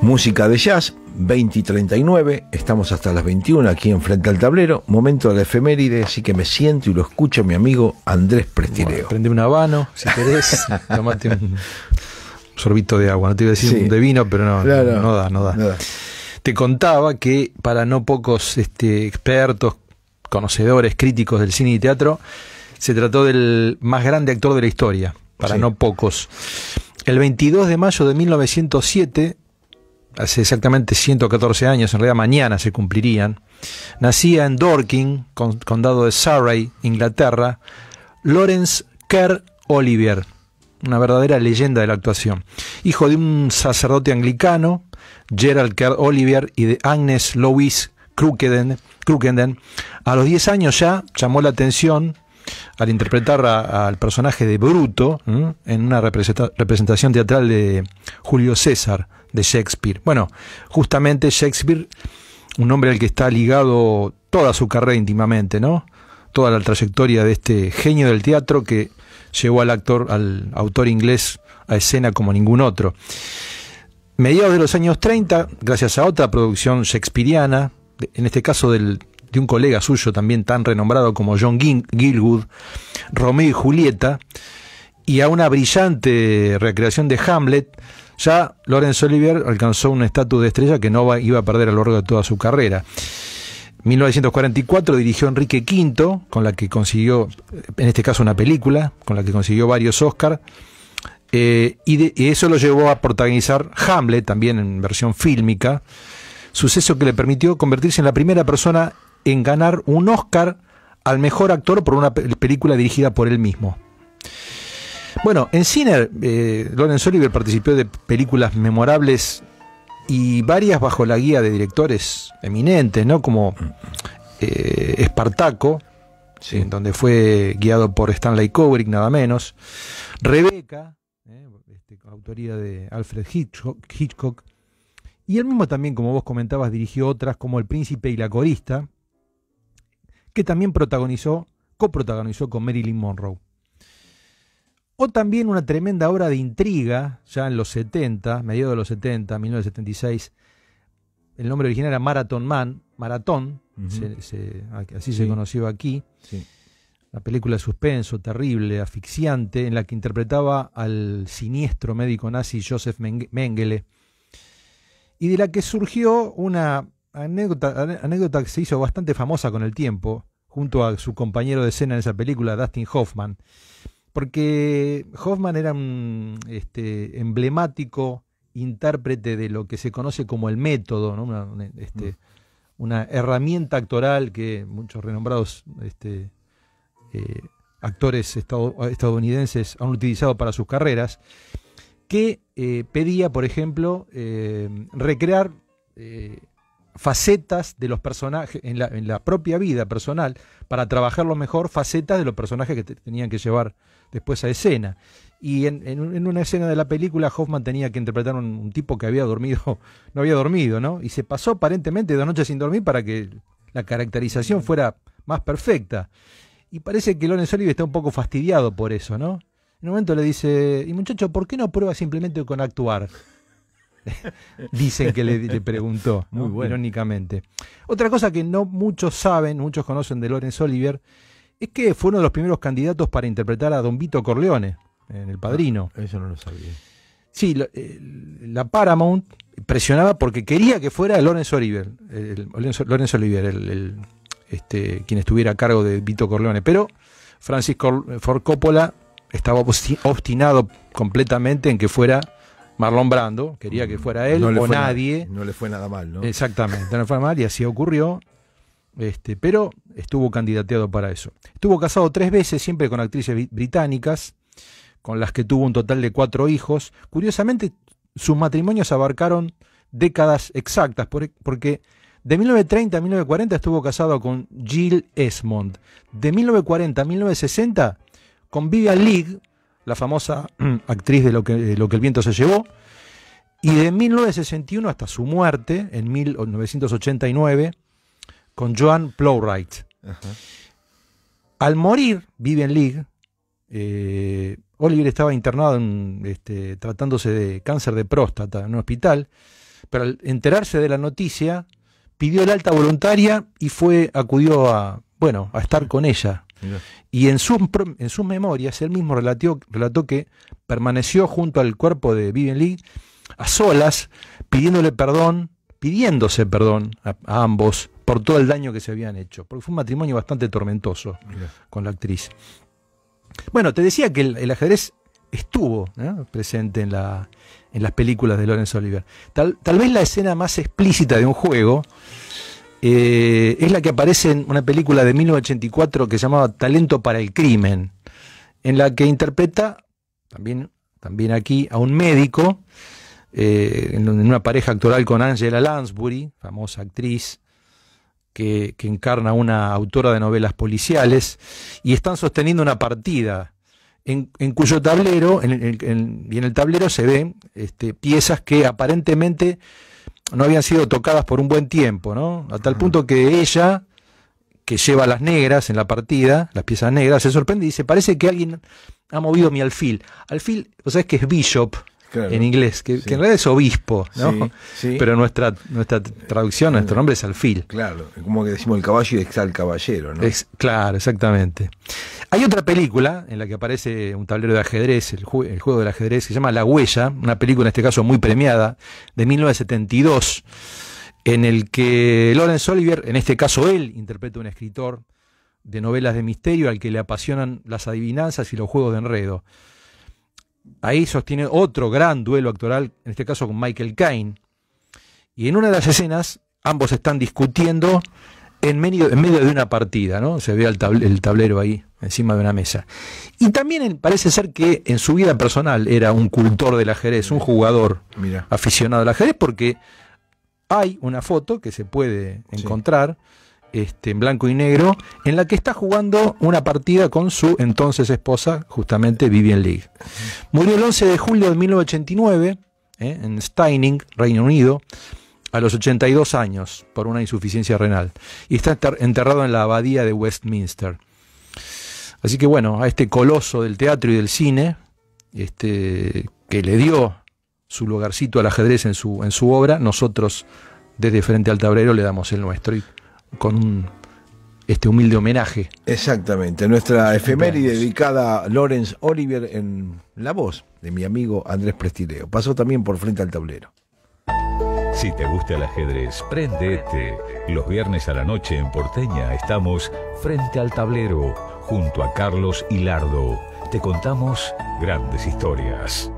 Música de jazz, 20 y 39, estamos hasta las 21 aquí enfrente al tablero, momento de la efeméride, así que me siento y lo escucho mi amigo Andrés Prestileo. prende un habano, si querés, tomate un sorbito de agua, no te iba a decir de vino, pero no, no, da, no da, Te contaba que para no pocos este, expertos, conocedores, críticos del cine y teatro, se trató del más grande actor de la historia, para no pocos. El 22 de mayo de 1907 hace exactamente 114 años, en realidad mañana se cumplirían, nacía en Dorking, condado de Surrey, Inglaterra, Lawrence Kerr Olivier, una verdadera leyenda de la actuación, hijo de un sacerdote anglicano, Gerald Kerr Olivier, y de Agnes Louise Crookenden, A los 10 años ya llamó la atención al interpretar al personaje de Bruto en una representación teatral de Julio César de Shakespeare. Bueno, justamente Shakespeare, un hombre al que está ligado toda su carrera íntimamente, ¿no? Toda la trayectoria de este genio del teatro que llevó al actor, al autor inglés a escena como ningún otro. Mediados de los años 30, gracias a otra producción shakespeariana, en este caso del, de un colega suyo también tan renombrado como John Gilwood, Romeo y Julieta, y a una brillante recreación de Hamlet, ya Laurence Olivier alcanzó un estatus de estrella que no iba a perder a lo largo de toda su carrera. 1944 dirigió Enrique V, con la que consiguió, en este caso una película, con la que consiguió varios Óscar eh, y, y, eso lo llevó a protagonizar Hamlet, también en versión fílmica, suceso que le permitió convertirse en la primera persona en ganar un Oscar al mejor actor por una película dirigida por él mismo. Bueno, en cine, eh, Lawrence Oliver participó de películas memorables y varias bajo la guía de directores eminentes, ¿no? Como eh, Espartaco, donde fue guiado por Stanley Kubrick, nada menos. Rebeca, ¿eh? este, autoría de Alfred Hitchcock, Hitchcock. Y él mismo también, como vos comentabas, dirigió otras como El Príncipe y la Corista, que también protagonizó, coprotagonizó con Marilyn Monroe. O también una tremenda obra de intriga, ya en los 70, mediados de los 70, 1976. El nombre original era Marathon Man, Maratón, así se conoció aquí. La película de suspenso, terrible, asfixiante, en la que interpretaba al siniestro médico nazi Joseph Mengele. Y de la que surgió una anécdota, anécdota que se hizo bastante famosa con el tiempo, junto a su compañero de escena en esa película, Dustin Hoffman porque Hoffman era un este, emblemático intérprete de lo que se conoce como el método, este, mm. una, herramienta actoral que muchos renombrados este, eh, actores estadounidenses han utilizado para sus carreras, que eh, pedía, por ejemplo, eh, recrear facetas de los personajes, en la, en la propia vida personal, para trabajarlo mejor, facetas de los personajes que tenían que llevar después a escena. Y en, en, una escena de la película, Hoffman tenía que interpretar a un, tipo que había dormido, no había dormido, ¿no? Y se pasó aparentemente dos noches sin dormir para que la caracterización fuera más perfecta. Y parece que Lorenz Olive está un poco fastidiado por eso, ¿no? En un momento le dice, y muchacho, ¿por qué no prueba simplemente con actuar? Dicen que le, preguntó, Muy irónicamente. Otra cosa que no muchos saben, muchos conocen de Lorenz Oliver es que fue uno de los primeros candidatos para interpretar a Don Vito Corleone en El Padrino. Ah, eso no lo sabía. Sí, eh, la, Paramount presionaba porque quería que fuera Lorenz Oliver el, este, quien estuviera a cargo de Vito Corleone. Pero Francis Ford Coppola estaba obstinado completamente en que fuera Marlon Brando, quería que fuera él o nadie. no le fue nada mal, ¿no? Exactamente, no le fue mal y así ocurrió. Este, pero estuvo candidateado para eso. Estuvo casado tres veces, siempre con actrices británicas, con las que tuvo un total de cuatro hijos. Curiosamente, sus matrimonios abarcaron décadas exactas, e-, porque de 1930 a 1940 estuvo casado con Jill Esmond. De 1940 a 1960 con Vivian League, la famosa actriz de lo que, lo que el viento se llevó. Y de 1961 hasta su muerte, en 1989, con Joan Plowright. Al morir, Vivian League, eh, Oliver estaba internado este, tratándose de cáncer de próstata en un hospital, pero al enterarse de la noticia, pidió el alta voluntaria y fue, acudió a, bueno, a estar con ella y en sus, en memorias él mismo relató, que permaneció junto al cuerpo de Vivian Lee a solas, pidiéndole perdón, pidiéndose perdón a, ambos por todo el daño que se habían hecho, porque fue un matrimonio bastante tormentoso con la actriz. Bueno, te decía que el, ajedrez estuvo ¿eh? presente en, la, en las películas de Lawrence Oliver. Tal, tal vez la escena más explícita de un juego eh, es la que aparece en una película de 1984 que se llamaba Talento para el Crimen, en la que interpreta también, también aquí a un médico, eh, en una pareja actoral con Angela Lansbury, famosa actriz. Que, encarna encarna una autora de novelas policiales, y están sosteniendo una partida en, cuyo tablero, y en el tablero se ven este, piezas que aparentemente no habían sido tocadas por un buen tiempo, ¿no? A tal punto que ella, que lleva las negras en la partida, las piezas negras, se sorprende y dice, parece que alguien ha movido mi alfil. Alfil, o qué que es Bishop, en inglés, que, en realidad es obispo, ¿no? Pero nuestra, nuestra traducción, nuestro nombre es alfil. Claro, como que decimos el caballo y está el caballero, ¿no? Es, claro, exactamente. Hay otra película en la que aparece un tablero de ajedrez, el, juego del ajedrez, que se llama La Huella, una película en este caso muy premiada, de 1972, en el que Lawrence Olivier, en este caso él, interpreta a un escritor de novelas de misterio al que le apasionan las adivinanzas y los juegos de enredo ahí sostiene otro gran duelo actoral, en este caso con Michael Caine. Y en una de las escenas, ambos están discutiendo en medio, en medio de una partida, ¿no? Se ve el, tablero, ahí, encima de una mesa. Y también parece ser que en su vida personal era un cultor del ajedrez, un jugador aficionado al ajedrez, porque hay una foto que se puede encontrar. Este, en blanco y negro, en la que está jugando una partida con su entonces esposa, justamente Vivian League. Murió el 11 de julio de 1989 eh, en Steining, Reino Unido, a los 82 años por una insuficiencia renal y está enterrado en la abadía de Westminster. Así que bueno, a este coloso del teatro y del cine, este, que le dio su lugarcito al ajedrez en su, en su obra, nosotros desde Frente al Tablero le damos el nuestro. Y con este humilde homenaje. Exactamente, nuestra efeméride dedicada a Lawrence Oliver en la voz de mi amigo Andrés Prestileo. Pasó también por frente al tablero. Si te gusta el ajedrez, prendete. Los viernes a la noche en Porteña estamos frente al tablero, junto a Carlos Hilardo. Te contamos grandes historias.